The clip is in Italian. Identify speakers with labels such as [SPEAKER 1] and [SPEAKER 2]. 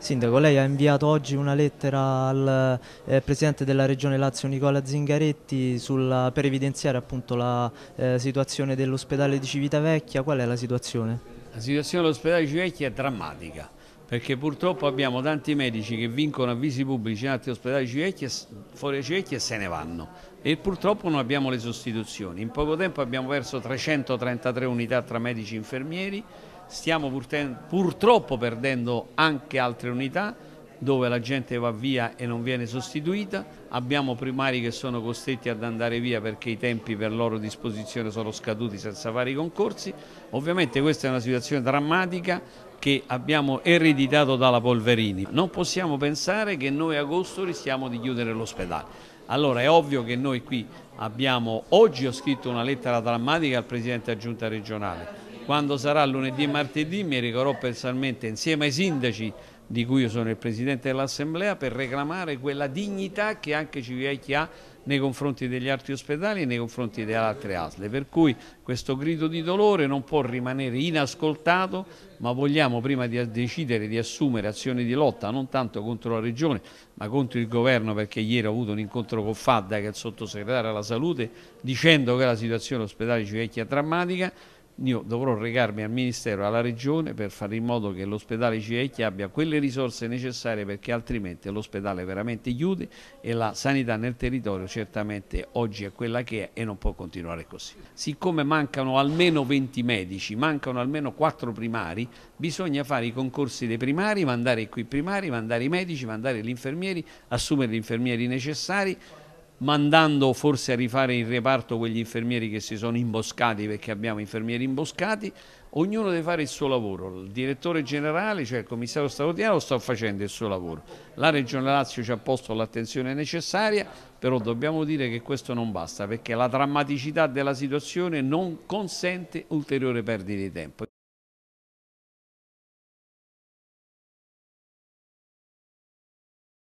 [SPEAKER 1] Sindaco, lei ha inviato oggi una lettera al eh, Presidente della Regione Lazio Nicola Zingaretti sulla, per evidenziare appunto la eh, situazione dell'ospedale di Civitavecchia. Qual è la situazione?
[SPEAKER 2] La situazione dell'ospedale di Civitavecchia è drammatica perché purtroppo abbiamo tanti medici che vincono avvisi pubblici in altri ospedali Civecchi fuori Civitavecchia e se ne vanno e purtroppo non abbiamo le sostituzioni. In poco tempo abbiamo perso 333 unità tra medici e infermieri stiamo purtroppo perdendo anche altre unità dove la gente va via e non viene sostituita, abbiamo primari che sono costretti ad andare via perché i tempi per loro disposizione sono scaduti senza fare i concorsi, ovviamente questa è una situazione drammatica che abbiamo ereditato dalla Polverini, non possiamo pensare che noi a agosto rischiamo di chiudere l'ospedale. Allora è ovvio che noi qui abbiamo, oggi ho scritto una lettera drammatica al Presidente Aggiunta regionale, quando sarà lunedì e martedì mi recherò personalmente insieme ai sindaci di cui io sono il presidente dell'assemblea per reclamare quella dignità che anche Civiecchia ha nei confronti degli altri ospedali e nei confronti delle altre ASLE, per cui questo grido di dolore non può rimanere inascoltato, ma vogliamo prima di decidere di assumere azioni di lotta non tanto contro la Regione, ma contro il Governo, perché ieri ho avuto un incontro con Fadda, che è il sottosegretario alla Salute, dicendo che la situazione ospedale Civiecchia è drammatica, io dovrò regarmi al Ministero e alla Regione per fare in modo che l'ospedale Ciecchi abbia quelle risorse necessarie perché altrimenti l'ospedale veramente chiude e la sanità nel territorio certamente oggi è quella che è e non può continuare così. Siccome mancano almeno 20 medici, mancano almeno 4 primari, bisogna fare i concorsi dei primari, mandare qui i primari, mandare i medici, mandare gli infermieri, assumere gli infermieri necessari mandando forse a rifare in reparto quegli infermieri che si sono imboscati perché abbiamo infermieri imboscati, ognuno deve fare il suo lavoro, il direttore generale, cioè il commissario straordinario sta facendo il suo lavoro, la Regione Lazio ci ha posto l'attenzione necessaria, però dobbiamo dire che questo non basta perché la drammaticità della situazione non consente
[SPEAKER 1] ulteriore perdita di tempo.